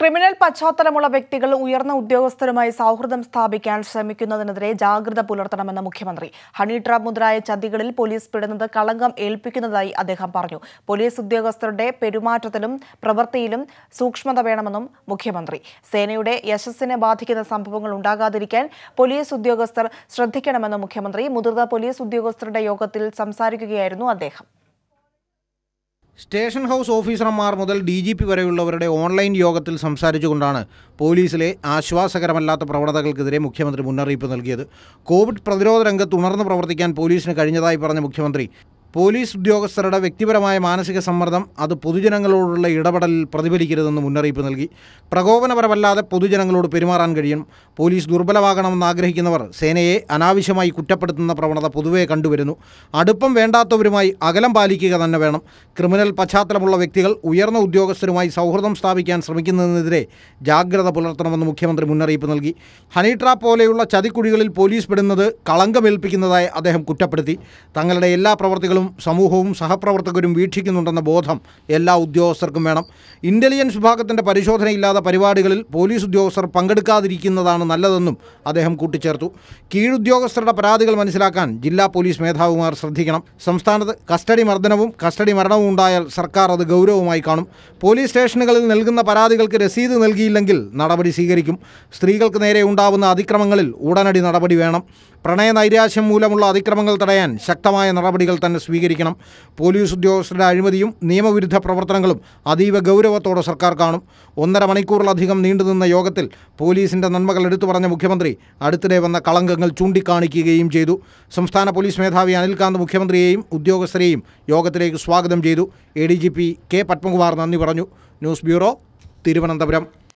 criminal പശ്ചാത്തലമുള്ള വ്യക്തികൾ ഉയർന്ന ഉദ്യോഗസ്ഥരുമായി സൗഹൃദം സ്ഥാപിക്കാൻ ശ്രമിക്കുന്നതിനെതിരെ ജാഗ്രത പുലർത്തണമെന്ന് മുഖ്യമന്ത്രി ഹണി ട്രാപ്പ് മുതലായ ചതികളിൽ പോലീസ് പിടുന്നത് കളങ്കം ഏൽപ്പിക്കുന്നതായി അദ്ദേഹം പറഞ്ഞു പോലീസ് ഉദ്യോഗസ്ഥരുടെ പെരുമാറ്റത്തിലും പ്രവൃത്തിയിലും സൂക്ഷ്മത വേണമെന്നും മുഖ്യമന്ത്രി സേനയുടെ യശസ്സിനെ ബാധിക്കുന്ന സംഭവങ്ങൾ ഉണ്ടാകാതിരിക്കാൻ പോലീസ് ഉദ്യോഗസ്ഥർ ശ്രദ്ധിക്കണമെന്നും മുഖ്യമന്ത്രി മുതിർന്ന പോലീസ് ഉദ്യോഗസ്ഥരുടെ യോഗത്തിൽ സംസാരിക്കുകയായിരുന്നു അദ്ദേഹം സ്റ്റേഷൻ ഹൗസ് ഓഫീസർമാർ മുതൽ ഡി ജി പി വരെയുള്ളവരുടെ ഓൺലൈൻ യോഗത്തിൽ സംസാരിച്ചുകൊണ്ടാണ് പോലീസിലെ ആശ്വാസകരമല്ലാത്ത പ്രവണതകൾക്കെതിരെ മുഖ്യമന്ത്രി മുന്നറിയിപ്പ് നൽകിയത് കോവിഡ് പ്രതിരോധ രംഗത്ത് ഉണർന്നു പ്രവർത്തിക്കാൻ പോലീസിന് കഴിഞ്ഞതായി പറഞ്ഞ മുഖ്യമന്ത്രി പോലീസ് ഉദ്യോഗസ്ഥരുടെ വ്യക്തിപരമായ മാനസിക സമ്മർദ്ദം അത് പൊതുജനങ്ങളോടുള്ള ഇടപെടലിൽ പ്രതിഫലിക്കരുതെന്ന് മുന്നറിയിപ്പ് നൽകി പ്രകോപനപരമല്ലാതെ പൊതുജനങ്ങളോട് പെരുമാറാൻ കഴിയും പോലീസ് ദുർബലമാകണമെന്ന് ആഗ്രഹിക്കുന്നവർ സേനയെ അനാവശ്യമായി കുറ്റപ്പെടുത്തുന്ന പ്രവണത പൊതുവേ കണ്ടുവരുന്നു അടുപ്പം വേണ്ടാത്തവരുമായി അകലം പാലിക്കുക തന്നെ വേണം ക്രിമിനൽ പശ്ചാത്തലമുള്ള വ്യക്തികൾ ഉയർന്ന ഉദ്യോഗസ്ഥരുമായി സൗഹൃദം സ്ഥാപിക്കാൻ ശ്രമിക്കുന്നതിനെതിരെ ജാഗ്രത പുലർത്തണമെന്ന് മുഖ്യമന്ത്രി മുന്നറിയിപ്പ് നൽകി ഹണിട്രാപ്പ് പോലെയുള്ള ചതിക്കുഴികളിൽ പോലീസ് പെടുന്നത് കളങ്കമേൽപ്പിക്കുന്നതായി അദ്ദേഹം കുറ്റപ്പെടുത്തി തങ്ങളുടെ എല്ലാ പ്രവർത്തികളും നേതാക്കളും സമൂഹവും സഹപ്രവർത്തകരും വീക്ഷിക്കുന്നുണ്ടെന്ന ബോധം എല്ലാ ഉദ്യോഗസ്ഥർക്കും വേണം ഇൻ്റലിജൻസ് വിഭാഗത്തിൻ്റെ പരിശോധനയില്ലാത്ത പരിപാടികളിൽ പോലീസ് ഉദ്യോഗസ്ഥർ പങ്കെടുക്കാതിരിക്കുന്നതാണ് നല്ലതെന്നും അദ്ദേഹം കൂട്ടിച്ചേർത്തു കീഴുദ്യോഗസ്ഥരുടെ പരാതികൾ മനസ്സിലാക്കാൻ ജില്ലാ പോലീസ് മേധാവിമാർ ശ്രദ്ധിക്കണം സംസ്ഥാനത്ത് കസ്റ്റഡി മർദ്ദനവും കസ്റ്റഡി മരണവും ഉണ്ടായാൽ സർക്കാർ അത് ഗൗരവമായി കാണും പോലീസ് സ്റ്റേഷനുകളിൽ നൽകുന്ന പരാതികൾക്ക് രസീത് നൽകിയില്ലെങ്കിൽ നടപടി സ്വീകരിക്കും സ്ത്രീകൾക്ക് നേരെ ഉണ്ടാവുന്ന അതിക്രമങ്ങളിൽ ഉടനടി നടപടി വേണം പ്രണയ നൈരാശ്യം മൂലമുള്ള അതിക്രമങ്ങൾ തടയാൻ ശക്തമായ നടപടികൾ തന്നെ സ്വീകരിക്കണം പോലീസ് ഉദ്യോഗസ്ഥരുടെ അഴിമതിയും നിയമവിരുദ്ധ പ്രവർത്തനങ്ങളും അതീവ ഗൗരവത്തോടെ സർക്കാർ കാണും ഒന്നര മണിക്കൂറിലധികം നീണ്ടുനിന്ന യോഗത്തിൽ പോലീസിൻ്റെ നന്മകൾ എടുത്തു പറഞ്ഞ മുഖ്യമന്ത്രി അടുത്തിടെ വന്ന കളങ്കങ്ങൾ ചൂണ്ടിക്കാണിക്കുകയും ചെയ്തു സംസ്ഥാന പോലീസ് മേധാവി അനിൽകാന്ത് മുഖ്യമന്ത്രിയെയും ഉദ്യോഗസ്ഥരെയും യോഗത്തിലേക്ക് സ്വാഗതം ചെയ്തു A D G P K Padmakumar നന്ദി പറഞ്ഞു ന്യൂസ് ബ്യൂറോ തിരുവനന്തപുരം